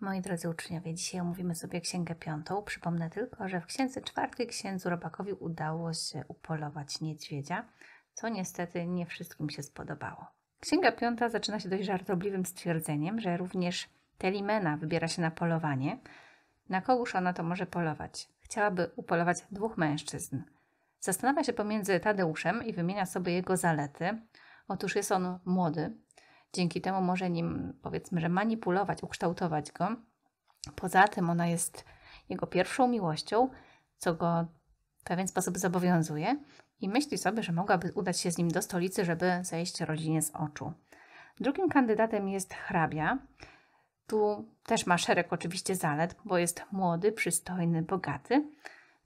Moi drodzy uczniowie, dzisiaj omówimy sobie Księgę Piątą. Przypomnę tylko, że w Księdze Czwartej księdzu Robakowi udało się upolować niedźwiedzia, co niestety nie wszystkim się spodobało. Księga Piąta zaczyna się dość żartobliwym stwierdzeniem, że również Telimena wybiera się na polowanie. Na kogóż ona to może polować? Chciałaby upolować dwóch mężczyzn. Zastanawia się pomiędzy Tadeuszem i wymienia sobie jego zalety. Otóż jest on młody, Dzięki temu może nim, powiedzmy, że manipulować, ukształtować go. Poza tym ona jest jego pierwszą miłością, co go w pewien sposób zobowiązuje i myśli sobie, że mogłaby udać się z nim do stolicy, żeby zejść rodzinie z oczu. Drugim kandydatem jest hrabia. Tu też ma szereg oczywiście zalet, bo jest młody, przystojny, bogaty,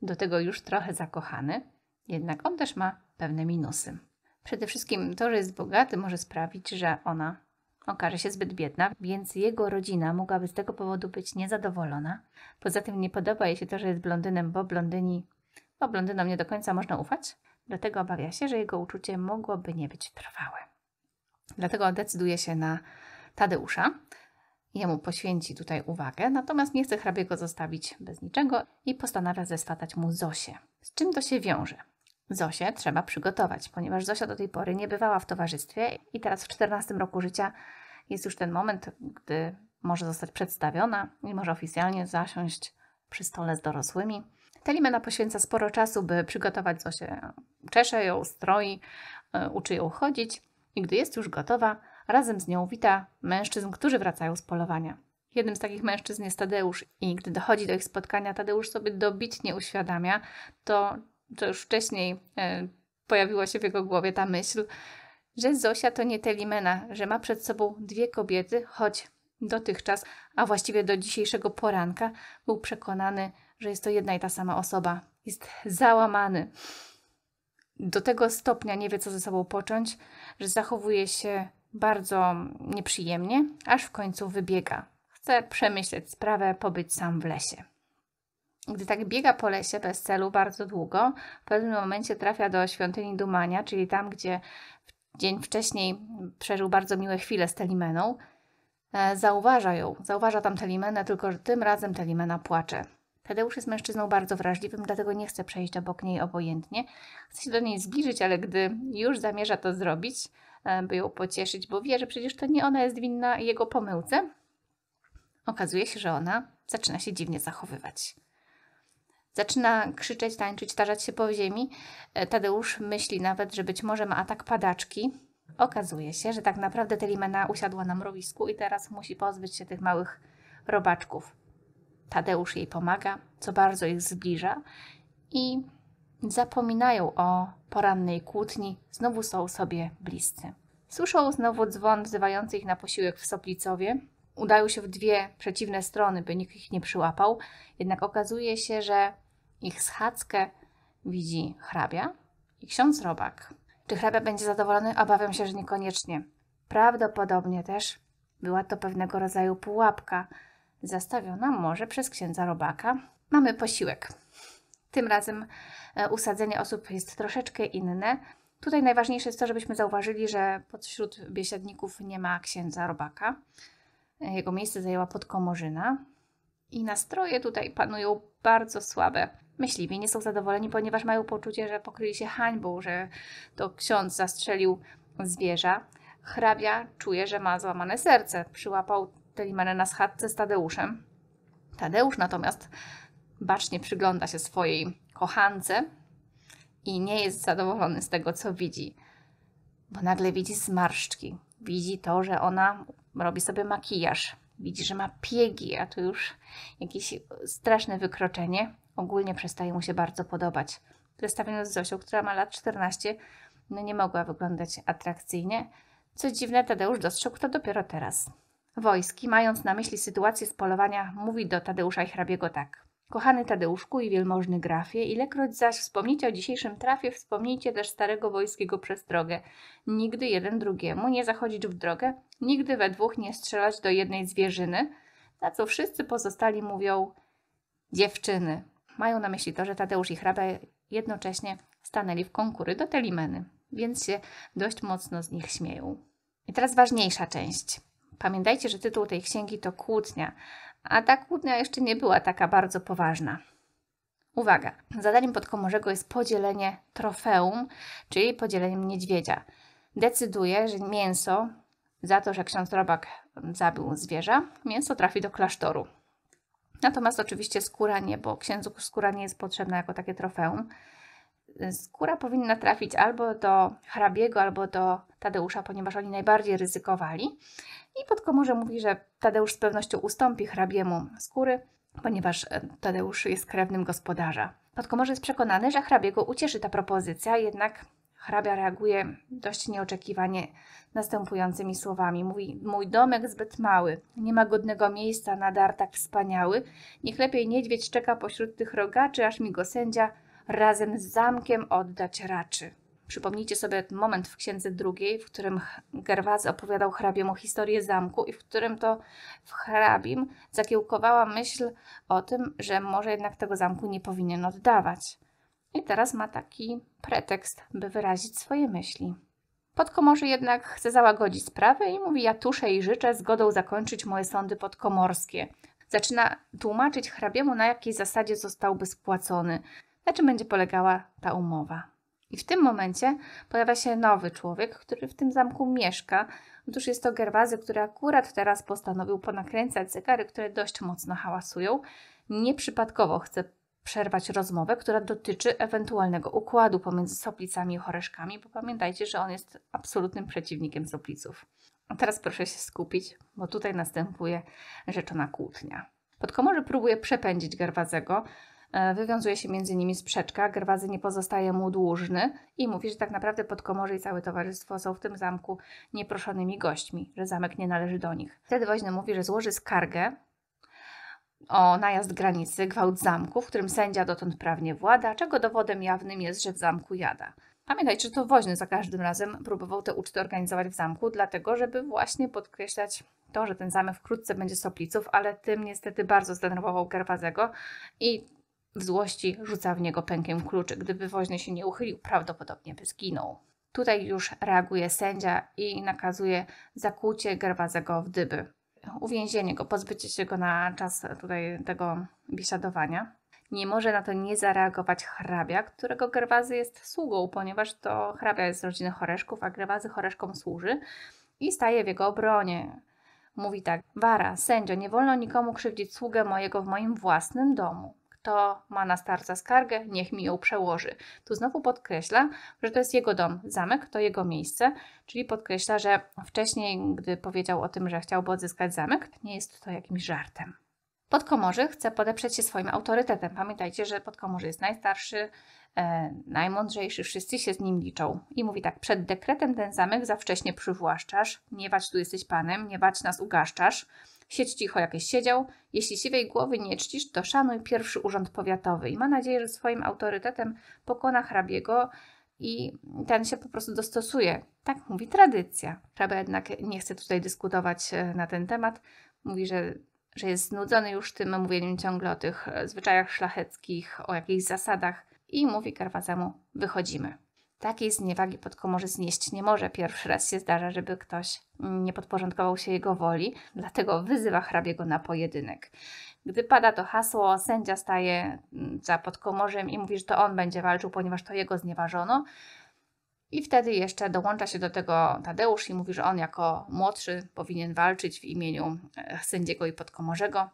do tego już trochę zakochany, jednak on też ma pewne minusy. Przede wszystkim to, że jest bogaty, może sprawić, że ona okaże się zbyt biedna, więc jego rodzina mogłaby z tego powodu być niezadowolona. Poza tym nie podoba jej się to, że jest blondynem, bo blondyni, bo blondynom nie do końca można ufać. Dlatego obawia się, że jego uczucie mogłoby nie być trwałe. Dlatego decyduje się na Tadeusza. Jemu poświęci tutaj uwagę, natomiast nie chce hrabiego zostawić bez niczego i postanawia zeswatać mu Zosię. Z czym to się wiąże? Zosię trzeba przygotować, ponieważ Zosia do tej pory nie bywała w towarzystwie i teraz w 14 roku życia jest już ten moment, gdy może zostać przedstawiona i może oficjalnie zasiąść przy stole z dorosłymi. Telimena poświęca sporo czasu, by przygotować Zosię. Czesze ją, stroi, e, uczy ją chodzić i gdy jest już gotowa, razem z nią wita mężczyzn, którzy wracają z polowania. Jednym z takich mężczyzn jest Tadeusz i gdy dochodzi do ich spotkania, Tadeusz sobie dobitnie uświadamia to, to już wcześniej e, pojawiła się w jego głowie ta myśl, że Zosia to nie Telimena, że ma przed sobą dwie kobiety, choć dotychczas, a właściwie do dzisiejszego poranka, był przekonany, że jest to jedna i ta sama osoba. Jest załamany. Do tego stopnia nie wie, co ze sobą począć, że zachowuje się bardzo nieprzyjemnie, aż w końcu wybiega. Chce przemyśleć sprawę, pobyć sam w lesie. Gdy tak biega po lesie bez celu bardzo długo, w pewnym momencie trafia do świątyni Dumania, czyli tam, gdzie dzień wcześniej przeżył bardzo miłe chwile z Telimeną. E, zauważa ją, zauważa tam Telimenę, tylko że tym razem Telimena płacze. Tadeusz jest mężczyzną bardzo wrażliwym, dlatego nie chce przejść obok niej obojętnie. Chce się do niej zbliżyć, ale gdy już zamierza to zrobić, e, by ją pocieszyć, bo wie, że przecież to nie ona jest winna jego pomyłce, okazuje się, że ona zaczyna się dziwnie zachowywać. Zaczyna krzyczeć, tańczyć, tarzać się po ziemi. E, Tadeusz myśli nawet, że być może ma atak padaczki. Okazuje się, że tak naprawdę Telimena usiadła na mrowisku i teraz musi pozbyć się tych małych robaczków. Tadeusz jej pomaga, co bardzo ich zbliża i zapominają o porannej kłótni, znowu są sobie bliscy. Słyszą znowu dzwon wzywający ich na posiłek w Soplicowie. Udają się w dwie przeciwne strony, by nikt ich nie przyłapał, jednak okazuje się, że ich schadzkę widzi hrabia i ksiądz robak. Czy hrabia będzie zadowolony? Obawiam się, że niekoniecznie. Prawdopodobnie też była to pewnego rodzaju pułapka zastawiona może przez księdza robaka. Mamy posiłek. Tym razem e, usadzenie osób jest troszeczkę inne. Tutaj najważniejsze jest to, żebyśmy zauważyli, że podśród biesiadników nie ma księdza robaka. E, jego miejsce zajęła podkomorzyna. I nastroje tutaj panują bardzo słabe. Myśliwi nie są zadowoleni, ponieważ mają poczucie, że pokryli się hańbą, że to ksiądz zastrzelił zwierza. Hrabia czuje, że ma złamane serce. Przyłapał Telimene na schadce z Tadeuszem. Tadeusz natomiast bacznie przygląda się swojej kochance i nie jest zadowolony z tego, co widzi. Bo nagle widzi zmarszczki. Widzi to, że ona robi sobie makijaż. Widzi, że ma piegi, a to już jakieś straszne wykroczenie ogólnie przestaje mu się bardzo podobać. Zestawiona z Zosią, która ma lat 14, no nie mogła wyglądać atrakcyjnie. Co dziwne, Tadeusz dostrzegł to dopiero teraz. Wojski, mając na myśli sytuację z polowania, mówi do Tadeusza i hrabiego tak. Kochany Tadeuszku i wielmożny grafie, ilekroć zaś wspomnicie o dzisiejszym trafie, wspomnijcie też starego wojskiego przez drogę. Nigdy jeden drugiemu nie zachodzić w drogę, nigdy we dwóch nie strzelać do jednej zwierzyny, na co wszyscy pozostali mówią dziewczyny. Mają na myśli to, że Tadeusz i hrabia jednocześnie stanęli w konkury do Telimeny, więc się dość mocno z nich śmieją. I teraz ważniejsza część. Pamiętajcie, że tytuł tej księgi to kłótnia, a ta kłótnia jeszcze nie była taka bardzo poważna. Uwaga! Zadaniem podkomorzego jest podzielenie trofeum, czyli podzieleniem niedźwiedzia. Decyduje, że mięso, za to, że ksiądz Robak zabił zwierzę, mięso trafi do klasztoru. Natomiast oczywiście skóra nie, bo księdzu skóra nie jest potrzebna jako takie trofeum. Skóra powinna trafić albo do hrabiego, albo do Tadeusza, ponieważ oni najbardziej ryzykowali. I podkomorze mówi, że Tadeusz z pewnością ustąpi hrabiemu skóry, ponieważ e, Tadeusz jest krewnym gospodarza. Podkomorze jest przekonany, że hrabiego ucieszy ta propozycja, jednak Hrabia reaguje dość nieoczekiwanie następującymi słowami. Mówi, mój domek zbyt mały, nie ma godnego miejsca na dar tak wspaniały. Niech lepiej niedźwiedź czeka pośród tych rogaczy, aż mi go sędzia razem z zamkiem oddać raczy. Przypomnijcie sobie moment w księdze drugiej, w którym Gerwaz opowiadał hrabiemu historię zamku i w którym to w hrabim zakiełkowała myśl o tym, że może jednak tego zamku nie powinien oddawać. I teraz ma taki pretekst, by wyrazić swoje myśli. Podkomorzy jednak chce załagodzić sprawę i mówi: Ja tuszę i życzę zgodą zakończyć moje sądy podkomorskie. Zaczyna tłumaczyć hrabiemu, na jakiej zasadzie zostałby spłacony, na czym będzie polegała ta umowa. I w tym momencie pojawia się nowy człowiek, który w tym zamku mieszka. Otóż jest to Gerwazy, który akurat teraz postanowił ponakręcać zegary, które dość mocno hałasują. Nieprzypadkowo chce przerwać rozmowę, która dotyczy ewentualnego układu pomiędzy soplicami i choreszkami, bo pamiętajcie, że on jest absolutnym przeciwnikiem sopliców. A teraz proszę się skupić, bo tutaj następuje rzeczona kłótnia. Podkomorze próbuje przepędzić Gerwazego, e, wywiązuje się między nimi sprzeczka, Gerwazy nie pozostaje mu dłużny i mówi, że tak naprawdę Podkomorzy i całe towarzystwo są w tym zamku nieproszonymi gośćmi, że zamek nie należy do nich. Wtedy woźny mówi, że złoży skargę o najazd granicy, gwałt zamku, w którym sędzia dotąd prawnie włada, czego dowodem jawnym jest, że w zamku jada. Pamiętajcie, że to woźny za każdym razem próbował te uczty organizować w zamku, dlatego żeby właśnie podkreślać to, że ten zamek wkrótce będzie Sopliców, ale tym niestety bardzo zdenerwował Gerwazego i w złości rzuca w niego pękiem kluczy. Gdyby woźny się nie uchylił, prawdopodobnie by zginął. Tutaj już reaguje sędzia i nakazuje zakłucie Gerwazego w dyby uwięzienie go, pozbycie się go na czas tutaj tego biesiadowania. Nie może na to nie zareagować hrabia, którego Gerwazy jest sługą, ponieważ to hrabia jest z rodziny Choreszków, a Gerwazy Choreszkom służy i staje w jego obronie. Mówi tak: Wara, sędzio, nie wolno nikomu krzywdzić sługę mojego w moim własnym domu kto ma na starca skargę, niech mi ją przełoży. Tu znowu podkreśla, że to jest jego dom, zamek to jego miejsce, czyli podkreśla, że wcześniej, gdy powiedział o tym, że chciałby odzyskać zamek, nie jest to jakimś żartem. Podkomorzy chce podeprzeć się swoim autorytetem. Pamiętajcie, że podkomorzy jest najstarszy, e, najmądrzejszy, wszyscy się z nim liczą. I mówi tak, przed dekretem ten zamek za wcześnie przywłaszczasz, nie wać tu jesteś panem, nie wać nas ugaszczasz, Siedź cicho, jakieś siedział. Jeśli siwej głowy nie czcisz, to szanuj pierwszy urząd powiatowy. I ma nadzieję, że swoim autorytetem pokona hrabiego i ten się po prostu dostosuje. Tak mówi tradycja. Hrabia jednak nie chce tutaj dyskutować e, na ten temat. Mówi, że, że jest znudzony już tym mówieniem ciągle o tych e, zwyczajach szlacheckich, o jakichś zasadach i mówi Karwazemu, wychodzimy. Takiej zniewagi podkomorzy znieść nie może. Pierwszy raz się zdarza, żeby ktoś nie podporządkował się jego woli, dlatego wyzywa hrabiego na pojedynek. Gdy pada to hasło, sędzia staje mm, za podkomorzem i mówi, że to on będzie walczył, ponieważ to jego znieważono. I wtedy jeszcze dołącza się do tego Tadeusz i mówi, że on jako młodszy powinien walczyć w imieniu e, sędziego i podkomorzego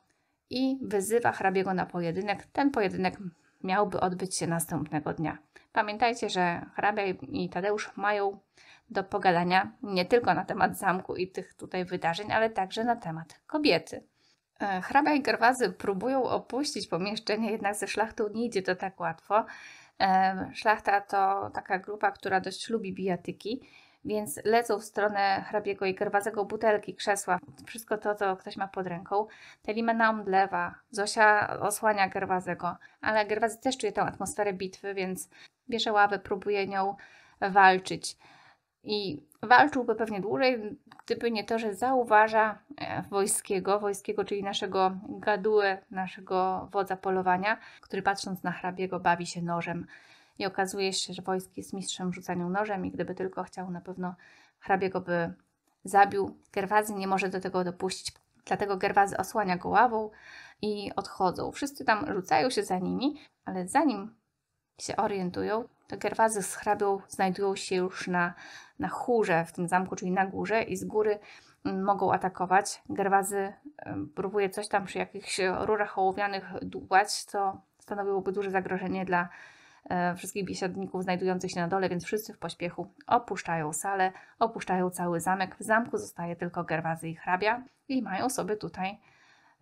i wyzywa hrabiego na pojedynek. Ten pojedynek miałby odbyć się następnego dnia. Pamiętajcie, że hrabia i Tadeusz mają do pogadania nie tylko na temat zamku i tych tutaj wydarzeń, ale także na temat kobiety. E, hrabia i Gerwazy próbują opuścić pomieszczenie, jednak ze szlachtą nie idzie to tak łatwo. E, szlachta to taka grupa, która dość lubi bijatyki, więc lecą w stronę hrabiego i Gerwazego butelki, krzesła, wszystko to, co ktoś ma pod ręką. Telimena omdlewa, Zosia osłania Gerwazego, ale Gerwazy też czuje tę atmosferę bitwy, więc bierze ławę, próbuje nią walczyć. I walczyłby pewnie dłużej, gdyby nie to, że zauważa e, wojskiego, wojskiego, czyli naszego gadułę, naszego wodza polowania, który patrząc na hrabiego bawi się nożem. I okazuje się, że wojski jest mistrzem rzucania nożem i gdyby tylko chciał, na pewno hrabiego by zabił. Gerwazy nie może do tego dopuścić, dlatego Gerwazy osłania go ławą i odchodzą. Wszyscy tam rzucają się za nimi, ale zanim się orientują, to Gerwazy z hrabią znajdują się już na, na chórze w tym zamku, czyli na górze i z góry mm, mogą atakować. Gerwazy próbuje coś tam przy jakichś rurach ołowianych dłubać, co stanowiłoby duże zagrożenie dla e, wszystkich biesiadników znajdujących się na dole, więc wszyscy w pośpiechu opuszczają salę, opuszczają cały zamek. W zamku zostaje tylko Gerwazy i hrabia i mają sobie tutaj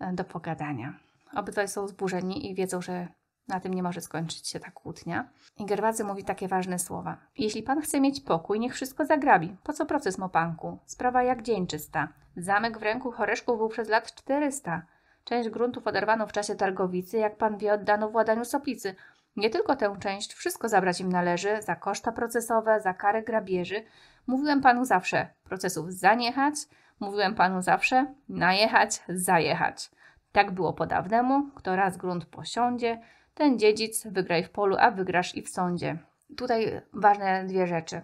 e, do pogadania. Obydwaj są zburzeni i wiedzą, że na tym nie może skończyć się ta kłótnia. I Gerwazy mówi takie ważne słowa. Jeśli pan chce mieć pokój, niech wszystko zagrabi. Po co proces mopanku? Sprawa jak dzień czysta. Zamek w ręku Choreszków był przez lat 400. Część gruntów oderwano w czasie targowicy, jak pan wie, oddano władaniu Sopicy. Nie tylko tę część, wszystko zabrać im należy, za koszta procesowe, za karę grabieży. Mówiłem panu zawsze, procesów zaniechać, mówiłem panu zawsze, najechać, zajechać. Tak było po dawnemu, kto raz grunt posiądzie, ten dziedzic wygraj w polu, a wygrasz i w sądzie. Tutaj ważne dwie rzeczy.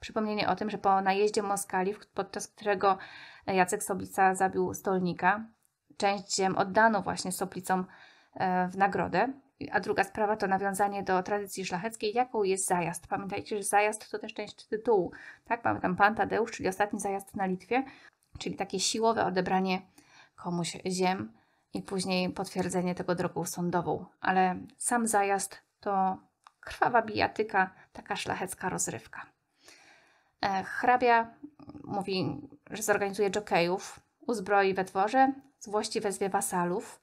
Przypomnienie o tym, że po najeździe Moskali, podczas którego Jacek Soplica zabił stolnika, część ziem oddano właśnie Soplicom e, w nagrodę. A druga sprawa to nawiązanie do tradycji szlacheckiej, jaką jest zajazd. Pamiętajcie, że zajazd to też część tytułu. Tak? Mamy tam Pantadeusz, czyli ostatni zajazd na Litwie, czyli takie siłowe odebranie komuś ziem i później potwierdzenie tego drogą sądową. Ale sam zajazd to krwawa bijatyka, taka szlachecka rozrywka. E, hrabia mówi, że zorganizuje jokejów, uzbroi we dworze, włości wezwie wasalów.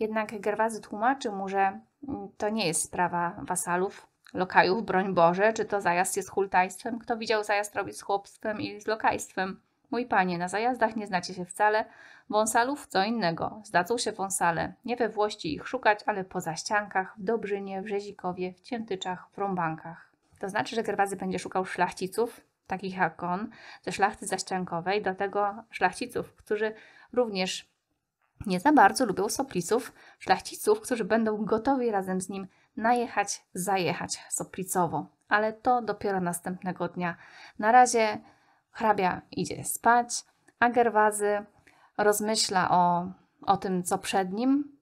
Jednak Gerwazy tłumaczy mu, że mm, to nie jest sprawa wasalów, lokajów, broń Boże, czy to zajazd jest hultajstwem. Kto widział zajazd robić z chłopstwem i z lokajstwem? Mój panie, na zajazdach nie znacie się wcale. Wąsalów co innego. Zdadzą się wąsale. Nie we Włości ich szukać, ale po zaściankach, w Dobrzynie, w Rzezikowie, w Ciętyczach, w Rąbankach. To znaczy, że Gerwazy będzie szukał szlachciców, takich jak on, ze szlachty zaściankowej, dlatego szlachciców, którzy również nie za bardzo lubią sopliców, szlachciców, którzy będą gotowi razem z nim najechać, zajechać soplicowo. Ale to dopiero następnego dnia. Na razie Hrabia idzie spać, a Gerwazy rozmyśla o, o tym, co przed nim.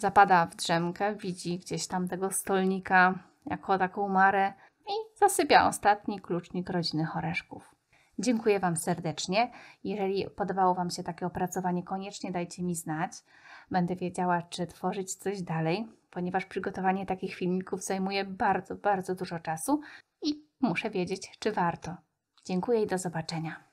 Zapada w drzemkę, widzi gdzieś tam tego stolnika jako taką marę i zasypia ostatni klucznik rodziny Choreszków. Dziękuję Wam serdecznie. Jeżeli podobało Wam się takie opracowanie, koniecznie dajcie mi znać. Będę wiedziała, czy tworzyć coś dalej, ponieważ przygotowanie takich filmików zajmuje bardzo, bardzo dużo czasu i muszę wiedzieć, czy warto. Dziękuję i do zobaczenia.